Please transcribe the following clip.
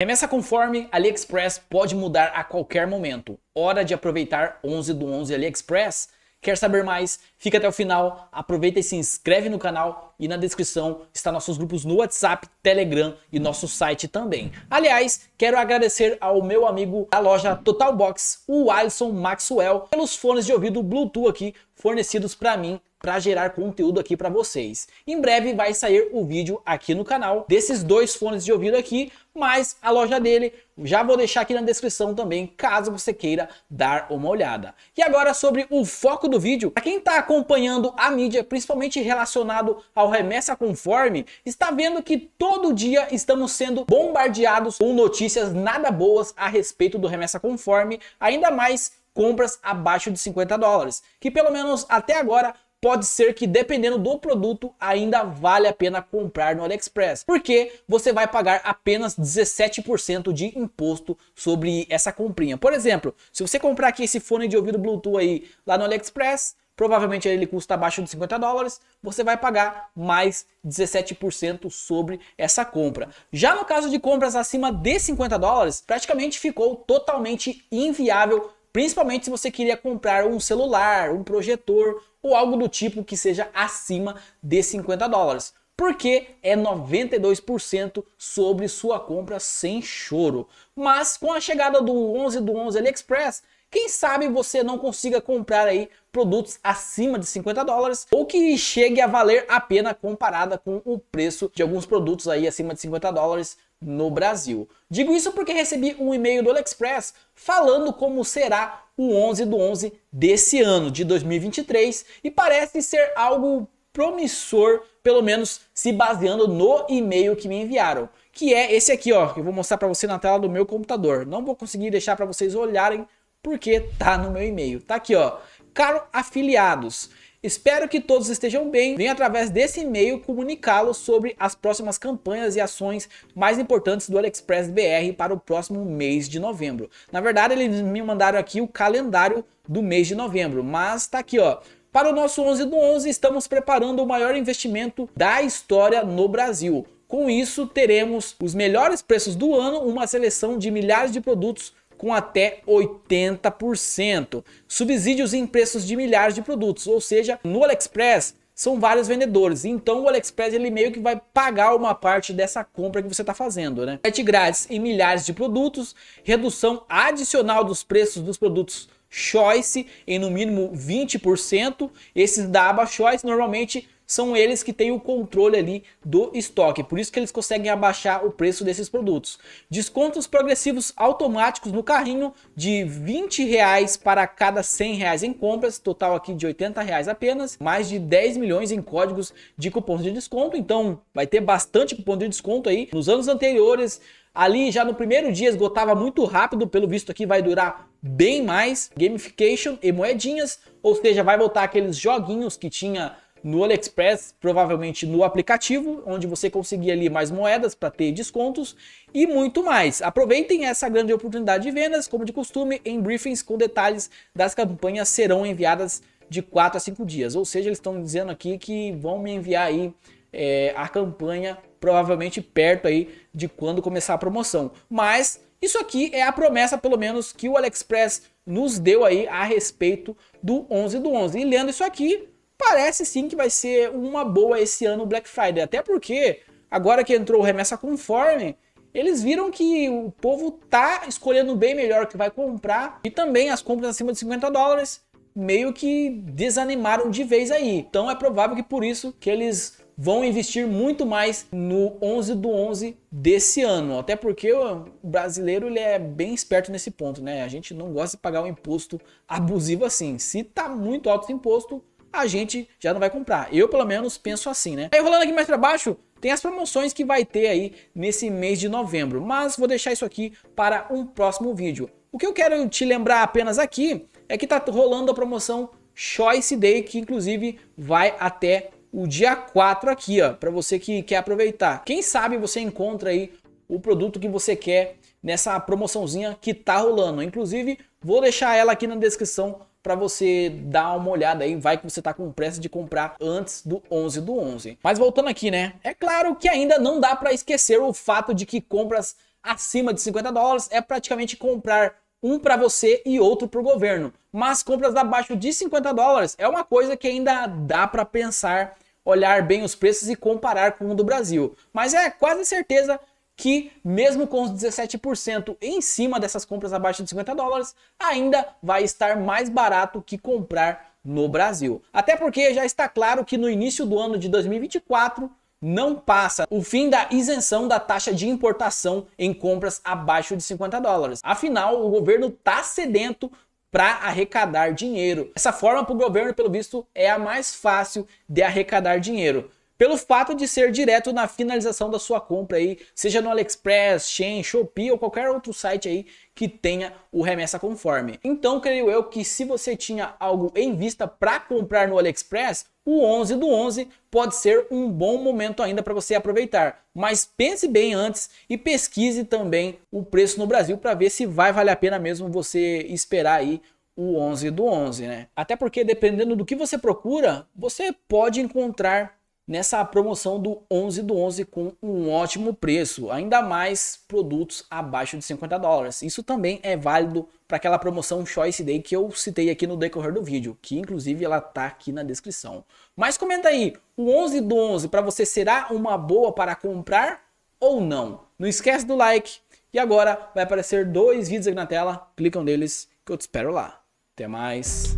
Remessa conforme AliExpress pode mudar a qualquer momento. Hora de aproveitar 11 do 11 AliExpress. Quer saber mais? Fica até o final, aproveita e se inscreve no canal e na descrição está nossos grupos no WhatsApp, Telegram e nosso site também. Aliás, quero agradecer ao meu amigo da loja Total Box, o Alisson Maxwell, pelos fones de ouvido Bluetooth aqui fornecidos para mim para gerar conteúdo aqui para vocês. Em breve vai sair o vídeo aqui no canal desses dois fones de ouvido aqui, mais a loja dele. Já vou deixar aqui na descrição também, caso você queira dar uma olhada. E agora sobre o foco do vídeo, para quem está acompanhando a mídia, principalmente relacionado ao remessa conforme, está vendo que todo dia estamos sendo bombardeados com notícias nada boas a respeito do remessa conforme, ainda mais compras abaixo de 50 dólares, que pelo menos até agora pode ser que dependendo do produto ainda vale a pena comprar no AliExpress, porque você vai pagar apenas 17% de imposto sobre essa comprinha. Por exemplo, se você comprar aqui esse fone de ouvido Bluetooth aí lá no AliExpress, provavelmente ele custa abaixo de 50 dólares, você vai pagar mais 17% sobre essa compra. Já no caso de compras acima de 50 dólares, praticamente ficou totalmente inviável Principalmente se você queria comprar um celular, um projetor ou algo do tipo que seja acima de 50 dólares. Porque é 92% sobre sua compra sem choro. Mas com a chegada do 11 do 11 AliExpress, quem sabe você não consiga comprar aí produtos acima de 50 dólares ou que chegue a valer a pena comparada com o preço de alguns produtos aí acima de 50 dólares no Brasil. Digo isso porque recebi um e-mail do AliExpress falando como será o 11 do 11 desse ano de 2023 e parece ser algo promissor, pelo menos se baseando no e-mail que me enviaram, que é esse aqui, ó, que eu vou mostrar para você na tela do meu computador. Não vou conseguir deixar para vocês olharem porque tá no meu e-mail. Tá aqui, ó. Caro afiliados, espero que todos estejam bem. Venho através desse e-mail comunicá los sobre as próximas campanhas e ações mais importantes do AliExpress BR para o próximo mês de novembro. Na verdade, eles me mandaram aqui o calendário do mês de novembro, mas tá aqui, ó. Para o nosso 11 do 11, estamos preparando o maior investimento da história no Brasil. Com isso, teremos os melhores preços do ano, uma seleção de milhares de produtos com até 80%. Subsídios em preços de milhares de produtos, ou seja, no AliExpress são vários vendedores. Então o AliExpress ele meio que vai pagar uma parte dessa compra que você está fazendo, né? Frete grátis em milhares de produtos, redução adicional dos preços dos produtos Choice em no mínimo 20%. Esses da aba Choice normalmente são eles que têm o controle ali do estoque, por isso que eles conseguem abaixar o preço desses produtos. Descontos progressivos automáticos no carrinho de 20 reais para cada 100 reais em compras, total aqui de 80 reais apenas, mais de 10 milhões em códigos de cupons de desconto, então vai ter bastante cupom de desconto aí. Nos anos anteriores, ali já no primeiro dia esgotava muito rápido, pelo visto aqui vai durar bem mais. Gamification e moedinhas, ou seja, vai voltar aqueles joguinhos que tinha no AliExpress, provavelmente no aplicativo, onde você conseguir ali mais moedas para ter descontos e muito mais. Aproveitem essa grande oportunidade de vendas, como de costume, em briefings com detalhes das campanhas serão enviadas de 4 a 5 dias. Ou seja, eles estão dizendo aqui que vão me enviar aí é, a campanha provavelmente perto aí de quando começar a promoção. Mas isso aqui é a promessa, pelo menos, que o AliExpress nos deu aí a respeito do 11 do 11. E lendo isso aqui, parece sim que vai ser uma boa esse ano o Black Friday. Até porque, agora que entrou o remessa conforme, eles viram que o povo tá escolhendo bem melhor o que vai comprar e também as compras acima de 50 dólares meio que desanimaram de vez aí. Então é provável que por isso que eles vão investir muito mais no 11 do 11 desse ano, até porque o brasileiro ele é bem esperto nesse ponto, né? A gente não gosta de pagar um imposto abusivo assim. Se tá muito alto o imposto, a gente já não vai comprar. Eu, pelo menos, penso assim, né? Aí, rolando aqui mais para baixo, tem as promoções que vai ter aí nesse mês de novembro, mas vou deixar isso aqui para um próximo vídeo. O que eu quero te lembrar apenas aqui é que tá rolando a promoção Choice Day, que inclusive vai até o dia 4 aqui, ó, para você que quer aproveitar. Quem sabe você encontra aí o produto que você quer nessa promoçãozinha que tá rolando. Inclusive, vou deixar ela aqui na descrição para você dar uma olhada aí, vai que você tá com pressa de comprar antes do 11 do 11. Mas voltando aqui, né? É claro que ainda não dá para esquecer o fato de que compras acima de 50 dólares é praticamente comprar um para você e outro para o governo. Mas compras abaixo de 50 dólares é uma coisa que ainda dá para pensar, olhar bem os preços e comparar com o do Brasil. Mas é quase certeza que mesmo com os 17% em cima dessas compras abaixo de 50 dólares, ainda vai estar mais barato que comprar no Brasil. Até porque já está claro que no início do ano de 2024 não passa o fim da isenção da taxa de importação em compras abaixo de 50 dólares. Afinal, o governo está sedento para arrecadar dinheiro. Essa forma para o governo, pelo visto, é a mais fácil de arrecadar dinheiro pelo fato de ser direto na finalização da sua compra aí, seja no AliExpress, Shein, Shopee ou qualquer outro site aí que tenha o remessa conforme. Então, creio eu que se você tinha algo em vista para comprar no AliExpress, o 11 do 11 pode ser um bom momento ainda para você aproveitar. Mas pense bem antes e pesquise também o preço no Brasil para ver se vai valer a pena mesmo você esperar aí o 11 do 11, né? Até porque dependendo do que você procura, você pode encontrar nessa promoção do 11 do 11 com um ótimo preço, ainda mais produtos abaixo de 50 dólares. Isso também é válido para aquela promoção Choice Day que eu citei aqui no decorrer do vídeo, que inclusive ela tá aqui na descrição. Mas comenta aí, o 11 do 11 para você será uma boa para comprar ou não? Não esquece do like. E agora vai aparecer dois vídeos aqui na tela, clicam neles que eu te espero lá. Até mais.